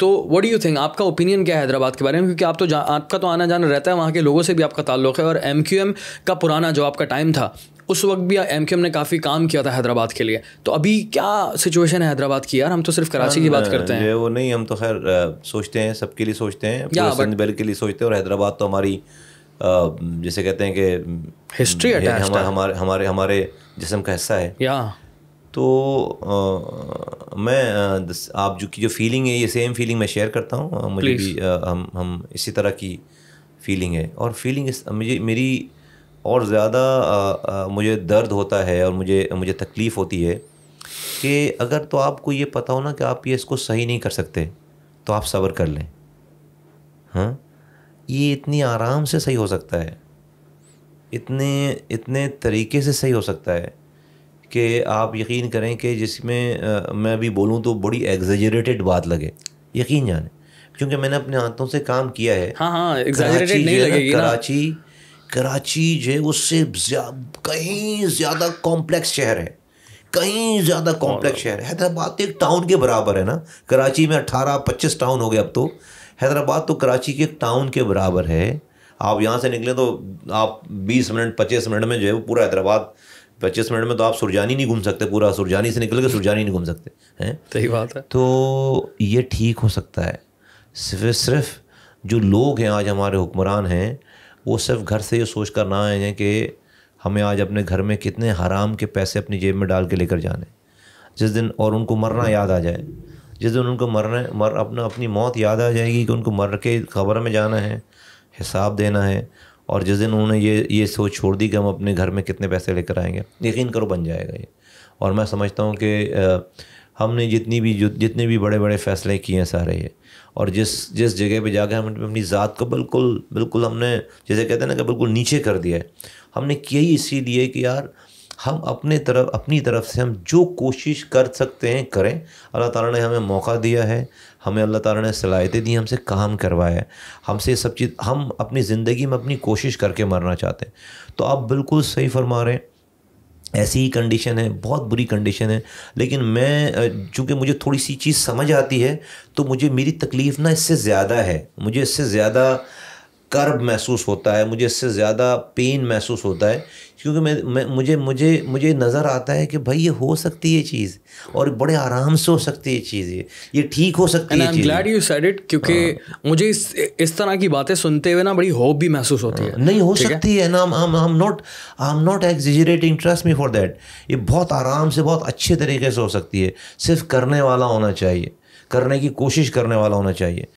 तो what do you think आपका opinion क्या है हैदराबाद के बारे में क्योंकि आप तो आपका तो आना जाना रहता है वहाँ के लोगों से भी आपका ताल्लुक है और एम क्यू एम का पुराना जो आपका टाइम था उस वक्त भी एम क्यू एम ने काफ़ी काम किया था हैदराबाद के लिए तो अभी क्या सिचुएशन है हैदराबाद की यार हम तो सिर्फ कराची की बात करते हैं वो नहीं हम तो खैर सोचते हैं सबके लिए सोचते हैं सिंध बेल के लिए सोचते हैं और हैदराबाद तो हमारी जैसे कहते हैं कि हिस्ट्री हमारे हमारे हमारे जिसम का हिस्सा है या तो आ, मैं आप जो की जो फीलिंग है ये सेम फीलिंग मैं शेयर करता हूँ मुझे Please. भी आ, हम हम इसी तरह की फीलिंग है और फीलिंग इस मुझे मेरी और ज़्यादा मुझे दर्द होता है और मुझे मुझे तकलीफ़ होती है कि अगर तो आपको ये पता हो ना कि आप ये इसको सही नहीं कर सकते तो आप सब्र कर लें हाँ ये इतनी आराम से सही हो सकता है इतने इतने तरीके से सही हो सकता है कि आप यकीन करें कि जिसमें मैं अभी बोलूँ तो बड़ी एग्जेजरेटेड बात लगे यकीन जाने क्योंकि मैंने अपने हाथों से काम किया है हाँ हाँ कराची नहीं लगेगी कराची कराची जो है उससे कहीं ज़्यादा कॉम्प्लेक्स शहर है कहीं ज़्यादा कॉम्प्लेक्स शहर है हैदराबाद तो एक टाउन के बराबर है ना कराची में अट्ठारह पच्चीस टाउन हो गए अब तो हैदराबाद तो कराची के एक टाउन के बराबर है आप यहाँ से निकले तो आप बीस मिनट पच्चीस मिनट में जो है वो पूरा हैदराबाद पच्चीस मिनट में तो आप सुरजानी नहीं घूम सकते पूरा सुरजानी से निकल के सुरजानी नहीं घूम सकते हैं सही बात है तो ये ठीक हो सकता है सिर्फ सिर्फ जो लोग हैं आज हमारे हुक्मरान हैं वो सिर्फ घर से ये सोच कर ना आए हैं कि हमें आज अपने घर में कितने हराम के पैसे अपनी जेब में डाल के लेकर जाने जिस दिन और उनको मरना याद आ जाए जिस दिन उनको मरने मर अपना अपनी मौत याद आ जाएगी कि उनको मर के खबर में जाना है हिसाब देना है और जिस दिन उन्होंने ये ये सोच छोड़ दी कि हम अपने घर में कितने पैसे लेकर आएंगे यकीन करो बन जाएगा ये और मैं समझता हूँ कि हमने जितनी भी जितने भी बड़े बड़े फ़ैसले किए हैं सारे ये और जिस जिस जगह पे जाकर हम अपनी ज़ात को बिल्कुल बिल्कुल हमने जैसे कहते हैं ना कि बिल्कुल नीचे कर दिया है हमने किया ही इसी लिए कि यार हम अपने तरफ अपनी तरफ से हम जो कोशिश कर सकते हैं करें अल्लाह ताला ने हमें मौका दिया है हमें अल्लाह ताला ने सलाहियतें दी हमसे काम करवाया है हमसे ये सब चीज़ हम अपनी ज़िंदगी में अपनी कोशिश करके मरना चाहते हैं तो आप बिल्कुल सही फरमा रहे हैं ऐसी ही कंडीशन है बहुत बुरी कंडीशन है लेकिन मैं चूँकि मुझे थोड़ी सी चीज़ समझ आती है तो मुझे मेरी तकलीफ़ ना इससे ज़्यादा है मुझे इससे ज़्यादा कर्ब महसूस होता है मुझे इससे ज़्यादा पेन महसूस होता है क्योंकि मैं, मैं मुझे मुझे मुझे नज़र आता है कि भाई ये हो सकती है चीज़ और बड़े आराम से हो सकती है चीज़ ये ये ठीक हो सकती And है ग्लैड यू सेड इट क्योंकि हाँ। मुझे इस इस तरह की बातें सुनते हुए ना बड़ी होप भी महसूस होती है नहीं हो सकती है ना I am not I am not exaggerating trust me for that ये बहुत आराम से बहुत अच्छे तरीके से हो सकती है सिर्फ करने वाला होना चाहिए करने की कोशिश करने वाला होना चाहिए